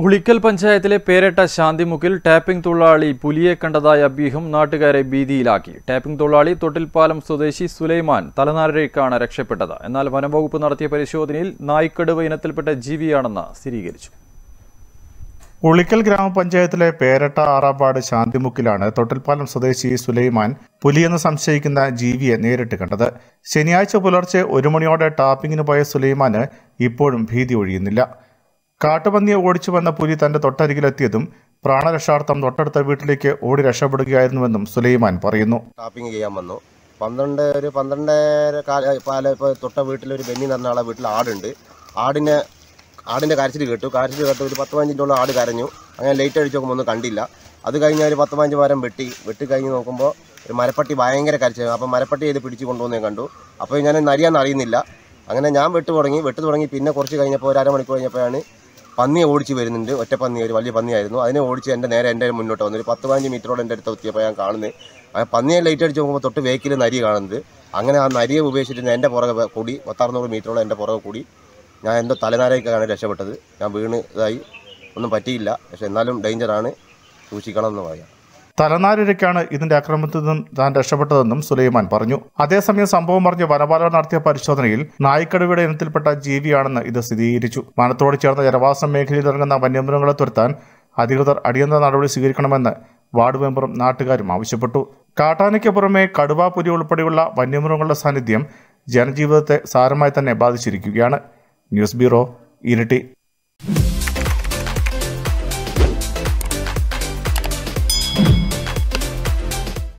ഉളിക്കൽ പഞ്ചായത്തിലെ പേരട്ട ശാന്തിമുക്കിൽ ടാപ്പിംഗ് തൊഴിലാളി പുലിയെ കണ്ടതായ അഭ്യൂഹം നാട്ടുകാരെ ഭീതിയിലാക്കി ടാപ്പിംഗ് തൊഴിലാളി തൊട്ടിൽപ്പാലം സ്വദേശി സുലൈമാൻ തലനാരേക്കാണ് രക്ഷപ്പെട്ടത് എന്നാൽ വനംവകുപ്പ് നടത്തിയ പരിശോധനയിൽ നായ്ക്കടുവ് ഇനത്തിൽപ്പെട്ട ജീവിയാണെന്ന് സ്ഥിരീകരിച്ചു ഉളിക്കൽ ഗ്രാമപഞ്ചായത്തിലെ പേരട്ട ആറാപ്പാട് ശാന്തിമുക്കിലാണ് തൊട്ടിൽപ്പാലം സ്വദേശി സുലൈമാൻ പുലിയെന്ന് സംശയിക്കുന്ന ജീവിയെ നേരിട്ട് കണ്ടത് ശനിയാഴ്ച പുലർച്ചെ ഒരു മണിയോടെ ടാപ്പിങ്ങിന് പോയ സുലൈമാന് ഇപ്പോഴും ഭീതി ഒഴിയുന്നില്ല കാട്ടുപന്നിയെ ഓടിച്ചു വന്ന പുലി തന്റെ തൊട്ടരികിലെത്തിയതും പ്രാണരക്ഷാർത്ഥം തൊട്ടടുത്ത വീട്ടിലേക്ക് ഓടി രക്ഷപ്പെടുകയായിരുന്നുവെന്നും സുലൈമാൻ പറയുന്നു ടാപ്പിംഗ് ചെയ്യാൻ വന്നു പന്ത്രണ്ട് ഒരു പന്ത്രണ്ടര കാല ഇപ്പോൾ തൊട്ട വീട്ടിലൊരു ബെന്നി എന്ന് ആളെ വീട്ടിൽ ആടുണ്ട് ആടിനെ ആടിൻ്റെ കരച്ചിൽ കേട്ടു കരച്ചിൽ കേട്ടു ഒരു പത്ത് പതിനഞ്ചിൻ്റെ ആട് കരഞ്ഞു അങ്ങനെ ലൈറ്റ് അടിച്ച് നോക്കുമ്പോൾ ഒന്നും കണ്ടില്ല അത് കഴിഞ്ഞ് ഒരു പത്ത് പതിനഞ്ച് വാരം വെട്ടി വെട്ടി കഴിഞ്ഞ് നോക്കുമ്പോൾ ഒരു മരപ്പട്ടി ഭയങ്കര കരച്ചിൽ അപ്പോൾ മരപ്പട്ടി ചെയ്ത് പിടിച്ചു കൊണ്ടുപോകുന്നേ കണ്ടു അപ്പോൾ ഞാൻ നരിയാന്ന് അറിയുന്നില്ല അങ്ങനെ ഞാൻ വെട്ടു തുടങ്ങി വെട്ടു തുടങ്ങി പിന്നെ കുറച്ച് കഴിഞ്ഞപ്പോൾ ഒരു അരമണിക്കൂർ കഴിഞ്ഞപ്പോഴാണ് പന്നിയെ ഓടിച്ച് വരുന്നുണ്ട് ഒറ്റ പന്നി ഒരു വലിയ പന്നിയായിരുന്നു അതിനെ ഓടിച്ച് എൻ്റെ നേരെ എൻ്റെ മുന്നോട്ട് വന്നു ഒരു പത്ത് പതിനഞ്ച് മീറ്ററോളം എൻ്റെ അടുത്ത് എത്തിയപ്പോൾ ഞാൻ കാണുന്നത് ആ പന്നിയെ ലൈറ്റ് അടിച്ച് നോക്കുമ്പോൾ തൊട്ട് വേക്കിൽ നരി കാണുന്നത് അങ്ങനെ ആ നരിയെ ഉപേക്ഷിച്ചിരുന്ന എൻ്റെ പുറകെ കൂടി പത്താറുന്നൂറ് മീറ്ററോളം എൻ്റെ പുറകെ കൂടി ഞാൻ എന്തോ തലനാരയ്ക്കാണ് രക്ഷപ്പെട്ടത് ഞാൻ വീണ് ഇതായി ഒന്നും പറ്റിയില്ല പക്ഷെ എന്നാലും ഡേഞ്ചറാണ് സൂക്ഷിക്കണം എന്ന് പറയാം തലനാരിഴയ്ക്കാണ് ഇതിന്റെ ആക്രമണത്തിൽ നിന്നും താൻ രക്ഷപ്പെട്ടതെന്നും സുലൈമാൻ പറഞ്ഞു അതേസമയം സംഭവം പറഞ്ഞ് വനപാലകർ നടത്തിയ പരിശോധനയിൽ നായ്ക്കടുവയുടെ ഇനത്തിൽപ്പെട്ട ജീവിയാണെന്ന് ഇത് സ്ഥിരീകരിച്ചു വനത്തോട് ചേർന്ന ജലവാസ മേഖലയിൽ ഇറങ്ങുന്ന വന്യമൃഗങ്ങളെ തുരത്താൻ അധികൃതർ അടിയന്തര നടപടി സ്വീകരിക്കണമെന്ന് വാർഡ് മെമ്പറും നാട്ടുകാരും ആവശ്യപ്പെട്ടു കാട്ടാനയ്ക്ക് പുറമെ കടുവ പുലി ഉൾപ്പെടെയുള്ള വന്യമൃഗങ്ങളുടെ സാന്നിധ്യം ജനജീവിതത്തെ സാരമായി തന്നെ ബാധിച്ചിരിക്കുകയാണ് ന്യൂസ് ബ്യൂറോ ഇരിട്ടി